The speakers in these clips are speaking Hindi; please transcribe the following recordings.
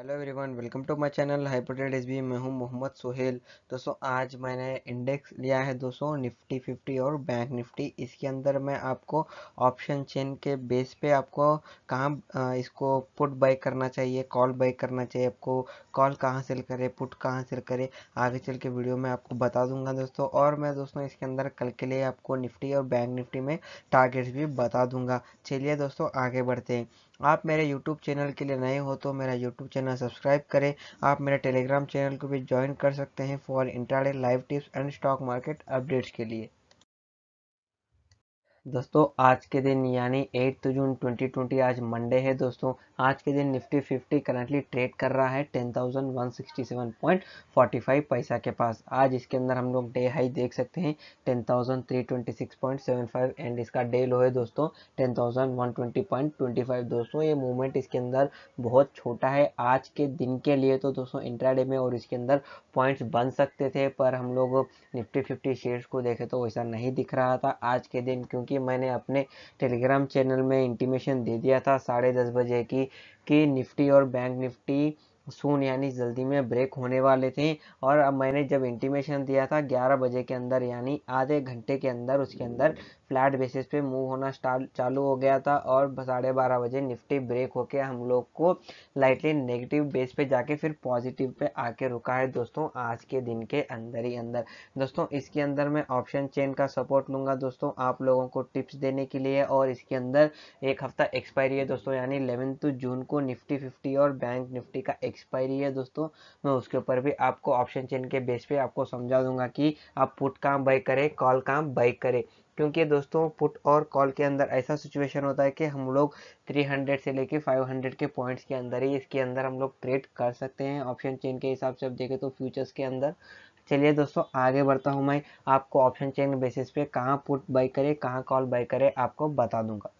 hello everyone welcome to my channel हाइपोटेड एस मैं हूं मोहम्मद सोहेल दोस्तों आज मैंने इंडेक्स लिया है दोस्तों निफ्टी 50 और बैंक निफ्टी इसके अंदर मैं आपको ऑप्शन चेन के बेस पे आपको कहाँ इसको पुट बाई करना चाहिए कॉल बाई करना चाहिए आपको कॉल कहाँ सेल करें पुट कहाँ सेल करें आगे चल के वीडियो में आपको बता दूंगा दोस्तों और मैं दोस्तों इसके अंदर कल के लिए आपको निफ्टी और बैंक निफ्टी में टारगेट्स भी बता दूंगा चलिए दोस्तों आगे बढ़ते हैं आप मेरे YouTube चैनल के लिए नए हो तो मेरा YouTube चैनल सब्सक्राइब करें आप मेरे Telegram चैनल को भी ज्वाइन कर सकते हैं for intraday live tips and stock market updates के लिए दोस्तों आज के दिन यानी 8 जून 2020 आज मंडे है दोस्तों आज के दिन निफ्टी 50 करंटली ट्रेड कर रहा है 10,167.45 पैसा के पास आज इसके अंदर हम लोग डे हाई देख सकते हैं 10,326.75 एंड इसका डे लो है दोस्तों 10,120.25 दोस्तों ये मूवमेंट इसके अंदर बहुत छोटा है आज के दिन के लिए तो दोस्तों इंट्रा में और इसके अंदर पॉइंट्स बन सकते थे पर हम लोग निफ्टी फिफ्टी शेयर्स को देखे तो वैसा नहीं दिख रहा था आज के दिन क्योंकि कि मैंने अपने टेलीग्राम चैनल में इंटीमेशन दे दिया था साढ़े दस बजे की कि निफ्टी और बैंक निफ्टी सून यानी जल्दी में ब्रेक होने वाले थे और अब मैंने जब इंटीमेशन दिया था 11 बजे के अंदर यानी आधे घंटे के अंदर उसके अंदर फ्लैट बेसिस पे मूव होना स्टार्ट चालू हो गया था और साढ़े बारह बजे निफ्टी ब्रेक होके हम लोग को लाइटली नेगेटिव बेस पे जाके फिर पॉजिटिव पे आके रुका है दोस्तों आज के दिन के अंदर ही अंदर दोस्तों इसके अंदर मैं ऑप्शन चेन का सपोर्ट लूंगा दोस्तों आप लोगों को टिप्स देने के लिए और इसके अंदर एक हफ्ता एक्सपायरी है दोस्तों यानी इलेवन जून को निफ्टी फिफ्टी और बैंक निफ्टी का एक्सपायरी है दोस्तों मैं उसके ऊपर भी आपको ऑप्शन चेन के बेस पे आपको समझा दूंगा कि आप पुट काम बाई करें कॉल काम बाई करें क्योंकि दोस्तों पुट और कॉल के अंदर ऐसा सिचुएशन होता है कि हम लोग 300 से लेके 500 के पॉइंट्स के अंदर ही इसके अंदर हम लोग ट्रेड कर सकते हैं ऑप्शन चेन के हिसाब से आप देखें तो फ्यूचर्स के अंदर चलिए दोस्तों आगे बढ़ता हूँ मैं आपको ऑप्शन चेन बेसिस पे कहाँ पुट बाई करे कहाँ कॉल बाई करे आपको बता दूंगा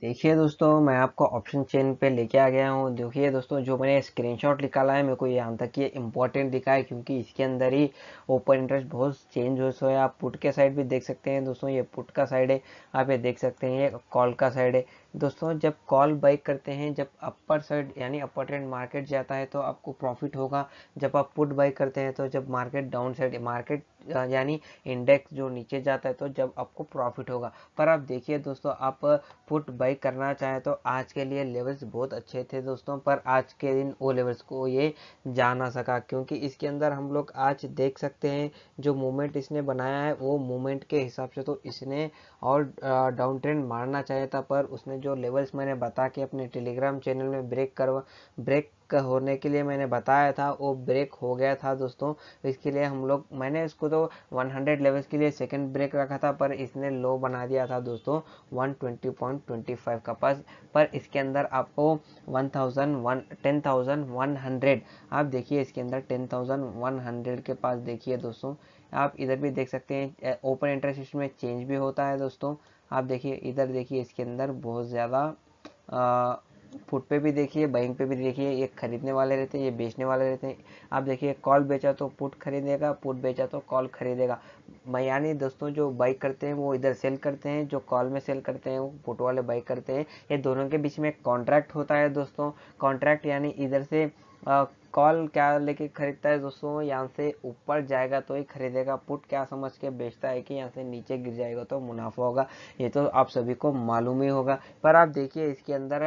देखिए दोस्तों मैं आपको ऑप्शन चेन पे लेके आ गया हूँ देखिए दोस्तों जो मैंने स्क्रीनशॉट निकाला है मेरे को यहाँ तक ये इंपॉर्टेंट दिखा है क्योंकि इसके अंदर ही ओपन इंटरेस्ट बहुत चेंज हो सो है आप पुट के साइड भी देख सकते हैं दोस्तों ये पुट का साइड है आप ये देख सकते हैं ये कॉल का साइड है दोस्तों जब कॉल बाइक करते हैं जब अपर साइड यानी अपर ट्रेंड मार्केट जाता है तो आपको प्रॉफिट होगा जब आप पुट बाइक करते हैं तो जब मार्केट डाउन साइड मार्केट यानी इंडेक्स जो नीचे जाता है तो जब आपको प्रॉफिट होगा पर आप देखिए दोस्तों आप पुट बाई करना चाहें तो आज के लिए लेवल्स बहुत अच्छे थे दोस्तों पर आज के दिन वो लेवल्स को ये जा ना सका क्योंकि इसके अंदर हम लोग आज देख सकते हैं जो मूवमेंट इसने बनाया है वो मूवमेंट के हिसाब से तो इसने और डाउन ट्रेंड मारना चाहिए था पर उसने जो लेवल्स मैंने बता के अपने टेलीग्राम चैनल में ब्रेक करवा ब्रेक होने के लिए मैंने बताया था वो ब्रेक हो गया था दोस्तों इसके लिए हम लोग मैंने इसको तो 100 लेवल्स के लिए सेकंड ब्रेक रखा था पर इसने लो बना दिया था दोस्तों 120.25 का पास पर इसके अंदर आपको 1000 10100 आप देखिए इसके अंदर 10100 के पास देखिए दोस्तों आप इधर भी देख सकते हैं ओपन इंटरेस्ट में चेंज भी होता है दोस्तों आप देखिए इधर देखिए इसके अंदर बहुत ज़्यादा फुट पे भी देखिए बैंक पे भी देखिए ये खरीदने वाले रहते हैं ये बेचने वाले रहते हैं आप देखिए कॉल बेचा तो पुट खरीदेगा पुट बेचा तो कॉल खरीदेगा मैं यानी दोस्तों जो बाइक करते हैं वो इधर सेल करते हैं जो कॉल में सेल करते हैं वो पुट वाले बाइक करते हैं ये दोनों के बीच में कॉन्ट्रैक्ट होता है दोस्तों कॉन्ट्रैक्ट यानी इधर से कॉल क्या लेके खरीदता है दोस्तों यहाँ से ऊपर जाएगा तो ही खरीदेगा पुट क्या समझ के बेचता है कि यहाँ से नीचे गिर जाएगा तो मुनाफा होगा ये तो आप सभी को मालूम ही होगा पर आप देखिए इसके अंदर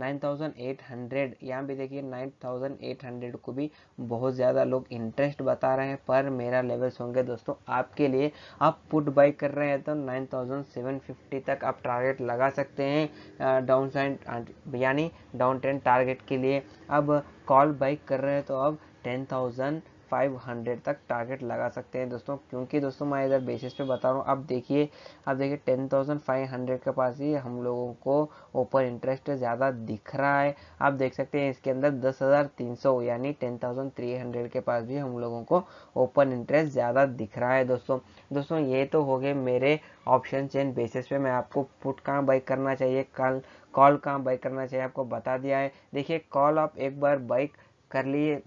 9800 यहाँ भी देखिए 9800 को भी बहुत ज़्यादा लोग इंटरेस्ट बता रहे हैं पर मेरा लेवल्स होंगे दोस्तों आपके लिए आप पुट बाई कर रहे हैं तो 9750 तक आप टारगेट लगा सकते हैं डाउन साइड यानी डाउन ट्रेंड टारगेट के लिए अब कॉल बाइक कर रहे हैं तो अब टेन थाउजेंड 500 तक टारगेट लगा सकते हैं दोस्तों क्योंकि दोस्तों मैं इधर बेसिस पे बता रहा हूँ अब देखिए अब देखिए 10,500 के पास ही हम लोगों को ओपन इंटरेस्ट ज़्यादा दिख रहा है आप देख सकते हैं इसके अंदर 10,300 यानी 10,300 के पास भी हम लोगों को ओपन इंटरेस्ट ज़्यादा दिख रहा है दोस्तों दोस्तों ये तो हो गए मेरे ऑप्शन चेन बेसिस पे मैं आपको पुट कहाँ बाई करना चाहिए कल कॉल कहाँ बाई करना चाहिए आपको बता दिया है देखिए कॉल आप एक बार बाइक कर लिए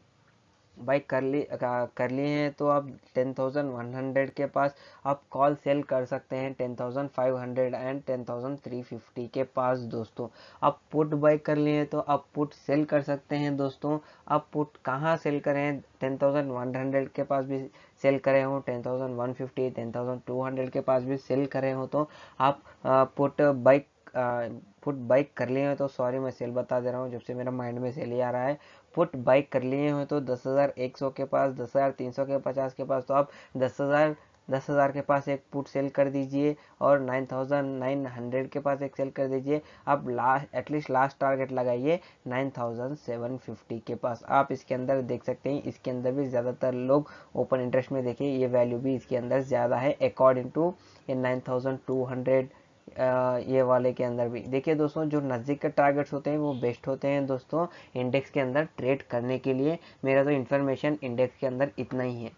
बाई कर ली कर लिए हैं तो आप टेन थाउजेंड वन हंड्रेड के पास आप कॉल सेल कर सकते हैं ten thousand five hundred and ten thousand three fifty के पास दोस्तों आप पुट बाई कर लिए हैं तो आप पुट सेल कर सकते हैं दोस्तों आप पुट कहाँ सेल करें टेन थाउजेंड वन हंड्रेड के पास भी सेल करे हो ten thousand one fifty ten thousand two hundred के पास भी सेल करे हो तो आप पुट बाई पुट बाइक कर लिए हैं तो सॉरी मैं सेल बता दे रहा हूँ जब से मेरा माइंड में सेल ही आ रहा है पुट बाइक कर लिए हैं तो दस हज़ार एक सौ के पास दस हज़ार तीन सौ के पचास के पास तो आप दस हज़ार दस हज़ार के पास एक पुट सेल कर दीजिए और नाइन थाउजेंड नाइन हंड्रेड के पास एक सेल कर दीजिए आप लास्ट एटलीस्ट लास्ट टारगेट लगाइए नाइन थाउजेंड सेवन फिफ्टी के पास आप इसके अंदर देख सकते हैं इसके अंदर भी ज़्यादातर लोग ओपन इंटरेस्ट में देखिए ये वैल्यू भी इसके अंदर ज़्यादा है अकॉर्डिंग टू ये नाइन थाउजेंड टू हंड्रेड ये वाले के अंदर भी देखिए दोस्तों जो नज़दीक के टारगेट्स होते हैं वो बेस्ट होते हैं दोस्तों इंडेक्स के अंदर ट्रेड करने के लिए मेरा तो इन्फॉर्मेशन इंडेक्स के अंदर इतना ही है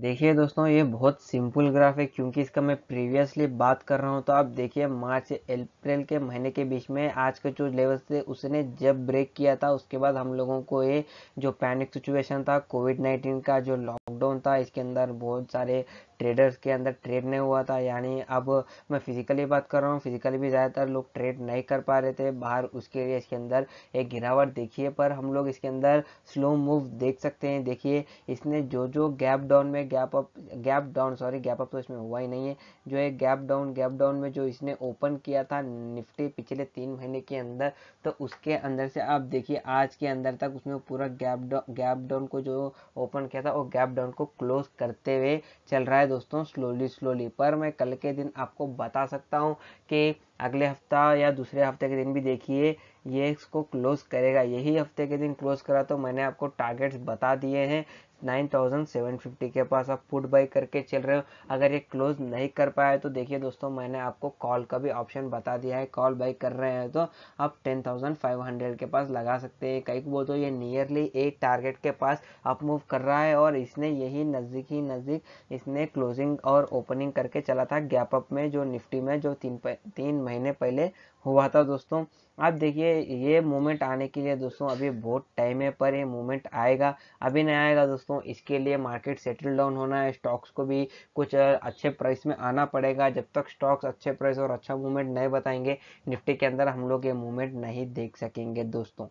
देखिए दोस्तों ये बहुत सिंपल ग्राफ है क्योंकि इसका मैं प्रीवियसली बात कर रहा हूँ तो आप देखिए मार्च अप्रैल के महीने के बीच में आज के जो लेवल थे उसने जब ब्रेक किया था उसके बाद हम लोगों को ये जो पैनिक सिचुएशन था कोविड नाइन्टीन का जो लॉकडाउन था इसके अंदर बहुत सारे ट्रेडर्स के अंदर ट्रेड नहीं हुआ था यानी अब मैं फिजिकली बात कर रहा हूँ फिजिकली भी ज़्यादातर लोग ट्रेड नहीं कर पा रहे थे बाहर उसके लिए इसके अंदर एक गिरावट देखिए पर हम लोग इसके अंदर स्लो मूव देख सकते हैं देखिए इसने जो जो गैप डाउन में gap up gap down sorry gap up तो इसमें हुआ ही नहीं है जो एक गैप डाउन गैप डाउन में जो इसने ओपन किया था निफ्टी पिछले तीन महीने के अंदर तो उसके अंदर से आप देखिए आज के अंदर तक उसने पूरा गैप डाउन गैप डाउन को जो ओपन किया था वो गैप डाउन को क्लोज करते हुए चल रहा है है दोस्तों स्लोली स्लोली पर मैं कल के दिन आपको बता सकता हूँ कि अगले हफ्ता या दूसरे हफ्ते के दिन भी देखिए ये इसको क्लोज करेगा यही हफ्ते के दिन क्लोज करा तो मैंने आपको टारगेट्स बता दिए हैं 9750 के पास आप पुट बाई करके चल रहे हो अगर ये क्लोज नहीं कर पाए तो देखिए दोस्तों मैंने आपको कॉल का भी ऑप्शन बता दिया है कॉल बाई कर रहे हैं तो आप 10,500 के पास लगा सकते हैं कई बोलते तो ये नियरली एक टारगेट के पास अप मूव कर रहा है और इसने यही नज़दीक ही नज़दीक इसने क्लोजिंग और ओपनिंग करके चला था गैप अप में जो निफ्टी में जो तीन तीन महीने पहले हुआ था दोस्तों आप देखिए ये मूवमेंट आने के लिए दोस्तों अभी बहुत टाइम है पर ये मूवमेंट आएगा अभी नहीं आएगा दोस्तों दोस्तों इसके लिए मार्केट सेटल डाउन होना है स्टॉक्स को भी कुछ अच्छे प्राइस में आना पड़ेगा जब तक स्टॉक्स अच्छे प्राइस और अच्छा मूवमेंट नहीं बताएंगे निफ्टी के अंदर हम लोग ये मूवमेंट नहीं देख सकेंगे दोस्तों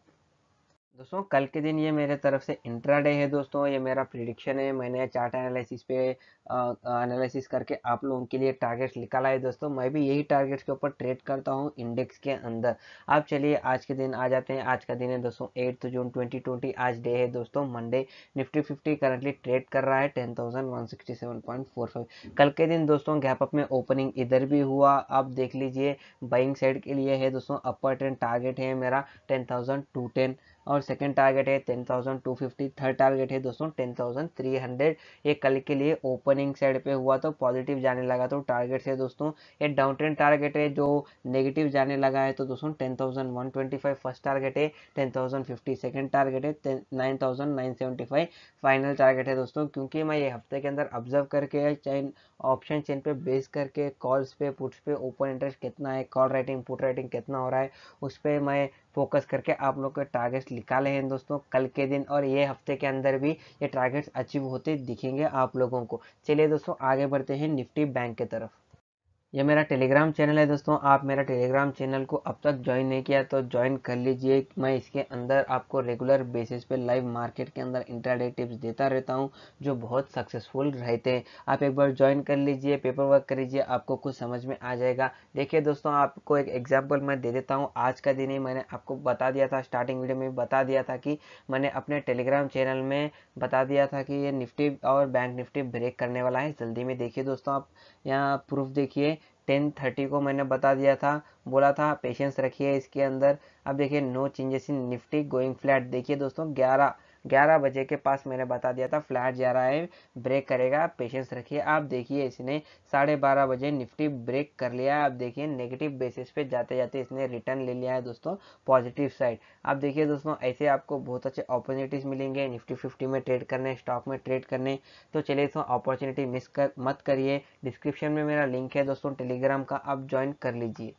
दोस्तों कल के दिन ये मेरे तरफ से इंट्राडे है दोस्तों ये मेरा प्रिडिक्शन है मैंने चार्ट एनालिसिस पे एनालिसिस करके आप लोगों के लिए टारगेट्स निकाला है दोस्तों मैं भी यही टारगेट्स के ऊपर ट्रेड करता हूँ इंडेक्स के अंदर आप चलिए आज के दिन आ जाते हैं आज का दिन है दोस्तों एट्थ जून ट्वेंटी आज डे है दोस्तों Monday Nifty fifty currently trade कर रहा है टेन कल के दिन दोस्तों गैप अप में ओपनिंग इधर भी हुआ आप देख लीजिए बाइंग साइड के लिए है दोस्तों अपर ट्रेंड टारगेट है मेरा टेन और सेकंड टारगेट है 10,250 थर्ड टारगेट है दोस्तों 10,300 ये कल के लिए ओपनिंग साइड पे हुआ तो पॉजिटिव जाने लगा तो टारगेट है दोस्तों ये डाउन ट्रेंड टारगेट है जो नेगेटिव जाने लगा है तो दोस्तों 10,125 फर्स्ट टारगेट है 10,050 सेकंड टारगेट है 9,975 फाइनल टारगेट है दोस्तों क्योंकि मैं ये हफ्ते के अंदर ऑब्जर्व करके चैन ऑप्शन चेन पे बेस करके कॉल्स पे पुट्स पे ओपन इंटरेस्ट कितना है कॉल राइटिंग पुट राइटिंग कितना हो रहा है उस पर मैं फोकस करके आप लोग के टारगेट्स निकाले हैं दोस्तों कल के दिन और ये हफ्ते के अंदर भी ये टारगेट्स अचीव होते दिखेंगे आप लोगों को चलिए दोस्तों आगे बढ़ते हैं निफ्टी बैंक की तरफ ये मेरा टेलीग्राम चैनल है दोस्तों आप मेरा टेलीग्राम चैनल को अब तक ज्वाइन नहीं किया तो ज्वाइन कर लीजिए मैं इसके अंदर आपको रेगुलर बेसिस पे लाइव मार्केट के अंदर इंटरडे टिप्स देता रहता हूँ जो बहुत सक्सेसफुल रहते हैं आप एक बार ज्वाइन कर लीजिए पेपर वर्क कर लीजिए आपको कुछ समझ में आ जाएगा देखिए दोस्तों आपको एक एग्जाम्पल मैं दे देता हूँ आज का दिन ही मैंने आपको बता दिया था स्टार्टिंग वीडियो में बता दिया था कि मैंने अपने टेलीग्राम चैनल में बता दिया था कि ये निफ्टी और बैंक निफ्टी ब्रेक करने वाला है जल्दी में देखिए दोस्तों आप यहाँ प्रूफ देखिए टेन थर्टी को मैंने बता दिया था बोला था पेशेंस रखिए इसके अंदर अब देखिए no changes in Nifty going flat देखिए दोस्तों ग्यारह ग्यारह बजे के पास मैंने बता दिया था फ्लैट जा रहा है ब्रेक करेगा पेशेंस रखिए आप देखिए इसने साढ़े बारह बजे निफ्टी ब्रेक कर लिया आप देखिए नेगेटिव बेसिस पे जाते जाते इसने रिटर्न ले लिया है दोस्तों पॉजिटिव साइड आप देखिए दोस्तों ऐसे आपको बहुत अच्छे अपॉर्चुनिटीज़ मिलेंगे निफ्टी फिफ्टी में ट्रेड करने स्टॉक में ट्रेड करने तो चलिए दोस्तों अपॉर्चुनिटी मिस कर मत करिए डिस्क्रिप्शन में मेरा लिंक है दोस्तों टेलीग्राम का आप ज्वाइन कर लीजिए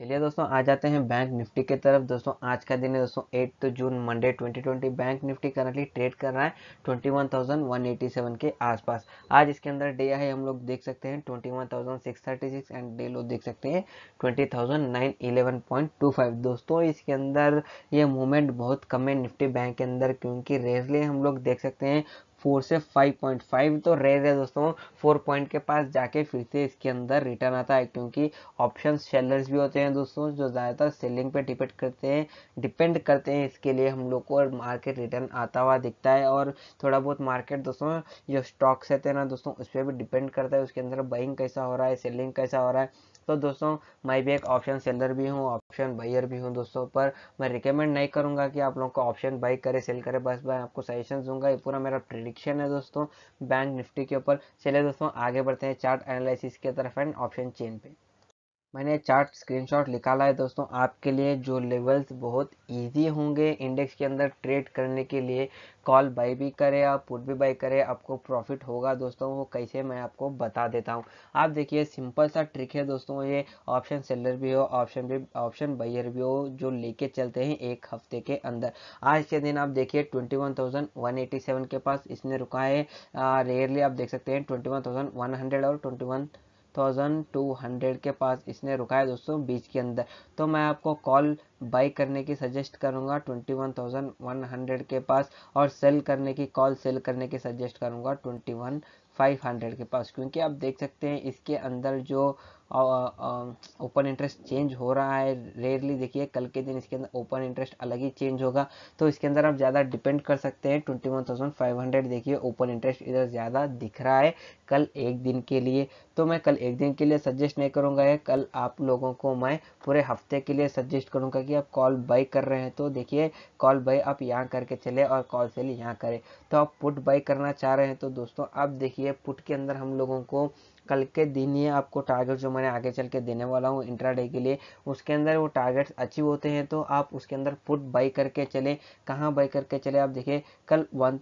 चलिए दोस्तों आ जाते हैं बैंक निफ्टी के तरफ दोस्तों आज का दिन है दोस्तों eight June Monday 2020 bank Nifty currently trade कर रहा है 21,187 के आसपास आज इसके अंदर डे है हम लोग देख सकते हैं 21,636 एंड डे लो देख सकते हैं 20,911.25 दोस्तों इसके अंदर ये मूवमेंट बहुत कम है निफ्टी बैंक के अंदर क्योंकि रेयरली हम लोग देख सकते हैं फोर से फाइव पॉइंट फाइव तो रेज है दोस्तों फोर पॉइंट के पास जाके फिर से इसके अंदर रिटर्न आता है क्योंकि ऑप्शन सेलर्स भी होते हैं दोस्तों जो ज़्यादातर सेलिंग पे डिपेंड करते हैं डिपेंड करते हैं इसके लिए हम लोग को और मार्केट रिटर्न आता हुआ दिखता है और थोड़ा बहुत मार्केट दोस्तों जो स्टॉक्स रहते हैं ना दोस्तों उस पर भी डिपेंड करता है उसके अंदर बाइंग कैसा हो रहा है सेलिंग कैसा हो रहा है तो दोस्तों मैं भी एक ऑप्शन सेलर भी हूँ ऑप्शन बायर भी हूँ दोस्तों पर मैं रिकमेंड नहीं करूँगा कि आप लोग को ऑप्शन बाई करें सेल करें बस मैं आपको सजेशन दूंगा ये पूरा मेरा प्रिडिक्शन है दोस्तों बैंक निफ्टी के ऊपर चले दोस्तों आगे बढ़ते हैं चार्ट एनालिसिस की तरफ एंड ऑप्शन चेन पे मैंने चार्ट स्क्रीनशॉट निकाला है दोस्तों आपके लिए जो लेवल्स बहुत इजी होंगे इंडेक्स के अंदर ट्रेड करने के लिए कॉल बाई भी करें आप पुट भी बाई करें आपको प्रॉफिट होगा दोस्तों वो कैसे मैं आपको बता देता हूँ आप देखिए सिंपल सा ट्रिक है दोस्तों ये ऑप्शन सेलर भी हो ऑप्शन भी ऑप्शन बाइयर भी हो जो लेके चलते हैं एक हफ्ते के अंदर आज के दिन आप देखिए ट्वेंटी के पास इसने रुका है रेयरली आप देख सकते हैं ट्वेंटी और ट्वेंटी थाउजेंड टू हंड्रेड के पास इसने रुका है दोस्तों बीच के अंदर तो मैं आपको कॉल बाई करने की सजेस्ट करूंगा twenty one thousand one hundred के पास और सेल करने की कॉल सेल करने की सजेस्ट करूंगा ट्वेंटी वन फाइव हंड्रेड के पास क्योंकि आप देख सकते हैं इसके अंदर जो ओपन इंटरेस्ट चेंज हो रहा है रेयरली देखिए कल के दिन इसके अंदर ओपन इंटरेस्ट अलग ही चेंज होगा तो इसके अंदर आप ज़्यादा डिपेंड कर सकते हैं twenty one thousand five hundred देखिए ओपन इंटरेस्ट इधर ज़्यादा दिख रहा है कल एक दिन के लिए तो मैं कल एक दिन के लिए सजेस्ट नहीं करूँगा या कल आप लोगों को मैं पूरे हफ्ते के लिए सजेस्ट करूँगा कि आप कॉल बाई कर रहे हैं तो देखिए कॉल बाई आप यहाँ करके चले और कॉल सेल यहाँ करें तो आप पुट बाई करना चाह रहे हैं तो दोस्तों आप देखिए पुट के अंदर हम लोगों को कल के दिन ही आपको टारगेट जो मैंने आगे चल के देने वाला हूँ इंट्राडे के लिए उसके अंदर वो टारगेट्स अचीव होते हैं तो आप उसके अंदर पुट बाई करके चले कहाँ बाई करके चले आप देखिए कल वन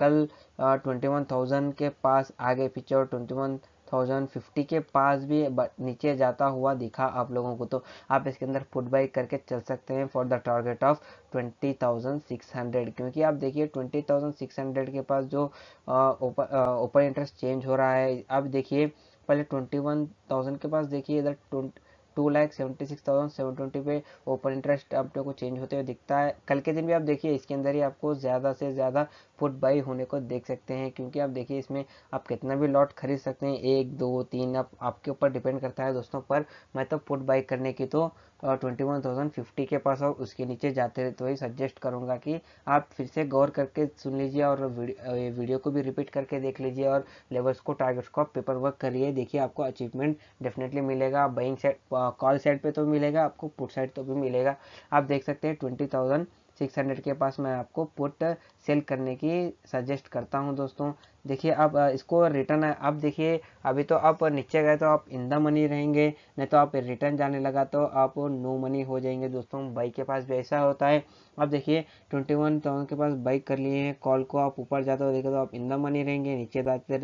कल ट्वेंटी वन थाउजेंड के पास आगे पीछे और ट्वेंटी वन थाउजेंड फिफ्टी के पास भी नीचे जाता हुआ दिखा आप लोगों को तो आप इसके अंदर फुट बाई करके चल सकते हैं for the target of twenty thousand six hundred क्योंकि आप देखिए ट्वेंटी थाउजेंड सिक्स हंड्रेड के पास जो ओपन इंटरेस्ट चेंज हो रहा है अब देखिए पहले ट्वेंटी वन थाउजेंड के पास देखिए इधर twenty two lakh seventy six thousand seven twenty पे ओपन इंटरेस्ट अपने को चेंज होते हुए दिखता है कल के दिन भी आप देखिए इसके अंदर ही आपको ज़्यादा से ज़्यादा फुट बाई होने को देख सकते हैं क्योंकि आप देखिए इसमें आप कितना भी लॉट खरीद सकते हैं एक दो तीन आप आपके ऊपर डिपेंड करता है दोस्तों पर मैं तो फुट बाई करने की तो ट्वेंटी वन थाउजेंड फिफ्टी के पास और उसके नीचे जाते रहे तो ही सजेस्ट करूँगा कि आप फिर से गौर करके सुन लीजिए और वीडियो को भी रिपीट करके देख लीजिए और लेवल्स को टारगेट्स को आप पेपर वर्क करिए देखिए आपको अचीवमेंट डेफिनेटली मिलेगा बाइंग साइड कॉल साइड पर तो मिलेगा आपको पुट साइड तो भी मिलेगा आप देख सकते हैं ट्वेंटी थाउजेंड 600 के पास मैं आपको पुट सेल करने की सजेस्ट करता हूं दोस्तों देखिए अब इसको रिटर्न अब देखिए अभी तो आप नीचे गए तो आप इन द मनी रहेंगे नहीं तो आप रिटर्न जाने लगा तो आप नो मनी हो जाएंगे दोस्तों बाइक के पास भी ऐसा होता है अब देखिए ट्वेंटी वन थाउजेंड के पास बाइक कर लिए हैं कॉल को आप ऊपर जाते हो देखे तो आप इन द मनी रहेंगे नीचे जाते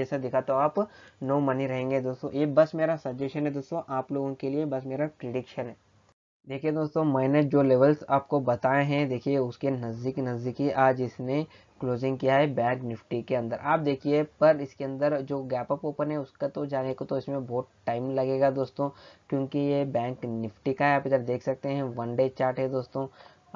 जैसा दिखा तो आप नो मनी रहेंगे दोस्तों ये बस मेरा सजेशन है दोस्तों आप लोगों के लिए बस मेरा प्रिडिक्शन है देखिए दोस्तों मैंने जो लेवल्स आपको बताए हैं देखिए उसके नज़दीक नज़दीकी आज इसने क्लोजिंग किया है बैंक निफ्टी के अंदर आप देखिए पर इसके अंदर जो गैप अप ओपन है उसका तो जाने को तो इसमें बहुत टाइम लगेगा दोस्तों क्योंकि ये बैंक निफ्टी का है आप इधर देख सकते हैं वन डे चार्ट है दोस्तों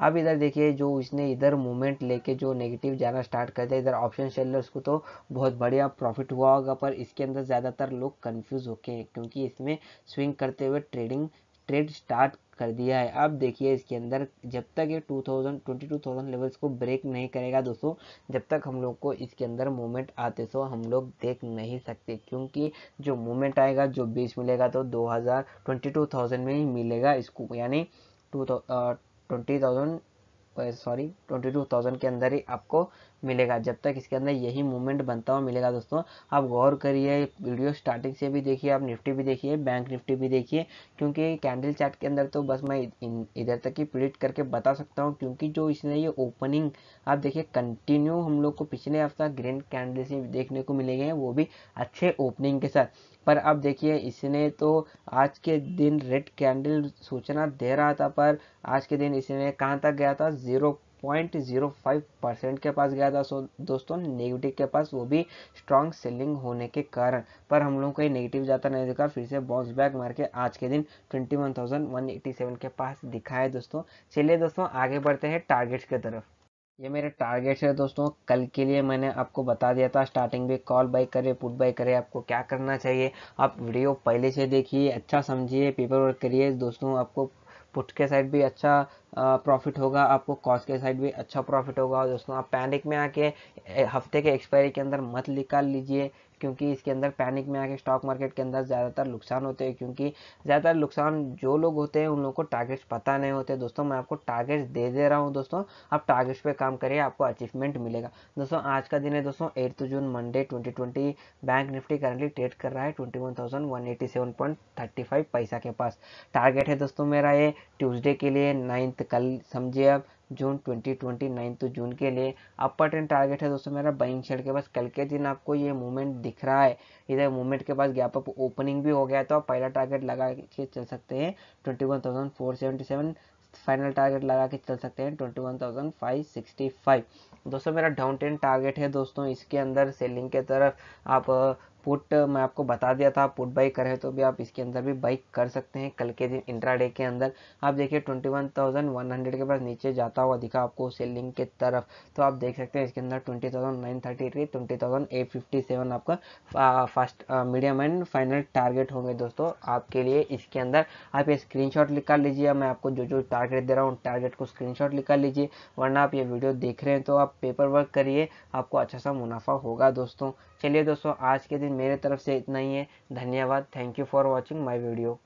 आप इधर देखिए जो इसने इधर मूवमेंट लेके जो नेगेटिव जाना स्टार्ट कर दिया इधर ऑप्शन सेलर्स को तो बहुत बढ़िया प्रॉफिट हुआ होगा पर इसके अंदर ज़्यादातर लोग कंफ्यूज होके हैं क्योंकि इसमें स्विंग करते हुए ट्रेडिंग ट्रेड स्टार्ट कर दिया है अब देखिए इसके अंदर जब तक ये 2000 22,000 लेवल्स को ब्रेक नहीं करेगा दोस्तों जब तक हम लोग को इसके अंदर मूवमेंट आते सो हम लोग देख नहीं सकते क्योंकि जो मूवमेंट आएगा जो बीच मिलेगा तो 2000 22,000 में ही मिलेगा इसको यानी two twenty thousand sorry twenty two thousand के अंदर ही आपको मिलेगा जब तक इसके अंदर यही मूवमेंट बनता हुआ मिलेगा दोस्तों आप गौर करिए वीडियो स्टार्टिंग से भी देखिए आप निफ्टी भी देखिए बैंक निफ्टी भी देखिए क्योंकि कैंडल चार्ट के अंदर तो बस मैं इधर तक ही प्रिडिक्ट करके बता सकता हूँ क्योंकि जो इसने ये ओपनिंग आप देखिए कंटिन्यू हम लोग को पिछले हफ्ता ग्रीन कैंडल से देखने को मिले हैं वो भी अच्छे ओपनिंग के साथ पर अब देखिए इसने तो आज के दिन रेड कैंडल सूचना दे रहा था पर आज के दिन इसने कहाँ तक गया था zero point zero five percent के पास गया था सो दोस्तों नेगेटिव के पास वो भी स्ट्रांग सेलिंग होने के कारण पर हम लोगों को ये नेगेटिव जाता नहीं दिखा फिर से बाउंस बैक मार के आज के दिन twenty one thousand one eighty seven के पास दिखा है दोस्तों चलिए दोस्तों आगे बढ़ते हैं टारगेट्स की तरफ ये मेरे टारगेट्स है दोस्तों कल के लिए मैंने आपको बता दिया था स्टार्टिंग में कॉल बाई करे पुट बाई करे आपको क्या करना चाहिए आप वीडियो पहले से देखिए अच्छा समझिए पेपर वर्क करिए दोस्तों आपको पुट के साइड भी अच्छा प्रॉफिट होगा आपको कॉस्ट के साइड भी अच्छा प्रॉफिट होगा दोस्तों आप पैनिक में आके हफ्ते के एक्सपायरी के अंदर मत निकाल लीजिए क्योंकि इसके अंदर पैनिक में आके स्टॉक मार्केट के अंदर ज़्यादातर नुकसान होते हैं क्योंकि ज़्यादातर नुकसान जो लोग होते हैं उन लोगों को टारगेट्स पता नहीं होते दोस्तों मैं आपको टारगेट्स दे दे रहा हूँ दोस्तों आप टारगेट्स पे काम करिए आपको अचीवमेंट मिलेगा दोस्तों आज का दिन है दोस्तों eighth June Monday twenty bank Nifty currently trade कर रहा है ट्वेंटी पैसा के पास टारगेट है दोस्तों मेरा ये ट्यूजडे के लिए नाइन्थ कल समझिए आप जून 2029 तो जून के लिए अपर ट्रेंड टारगेट है दोस्तों मेरा बाइंग शेयर के पास कल के दिन आपको ये मूवमेंट दिख रहा है इधर मूवमेंट के पास गैप अप ओपनिंग भी हो गया है तो आप पहला टारगेट लगा के चल सकते हैं ट्वेंटी फाइनल टारगेट लगा के चल सकते हैं 21,565 दोस्तों मेरा डाउन टेन टारगेट है दोस्तों इसके अंदर सेलिंग के तरफ आप पुट मैं आपको बता दिया था पुट बाई करें तो भी आप इसके अंदर भी बाइक कर सकते हैं कल के दिन इंट्रा के अंदर आप देखिए 21,100 के पास नीचे जाता हुआ दिखा आपको सेलिंग के तरफ तो आप देख सकते हैं इसके अंदर 20,933 20,857 आपका first medium and final target होंगे दोस्तों आपके लिए इसके अंदर आप ये शॉट निकाल लीजिए मैं आपको जो जो टारगेट दे रहा हूँ टारगेट को शॉट निकाल लीजिए वरना आप ये वीडियो देख रहे हैं तो आप पेपर वर्क करिए आपको अच्छा सा मुनाफा होगा दोस्तों चलिए दोस्तों आज के दिन मेरे तरफ से इतना ही है धन्यवाद thank you for watching my video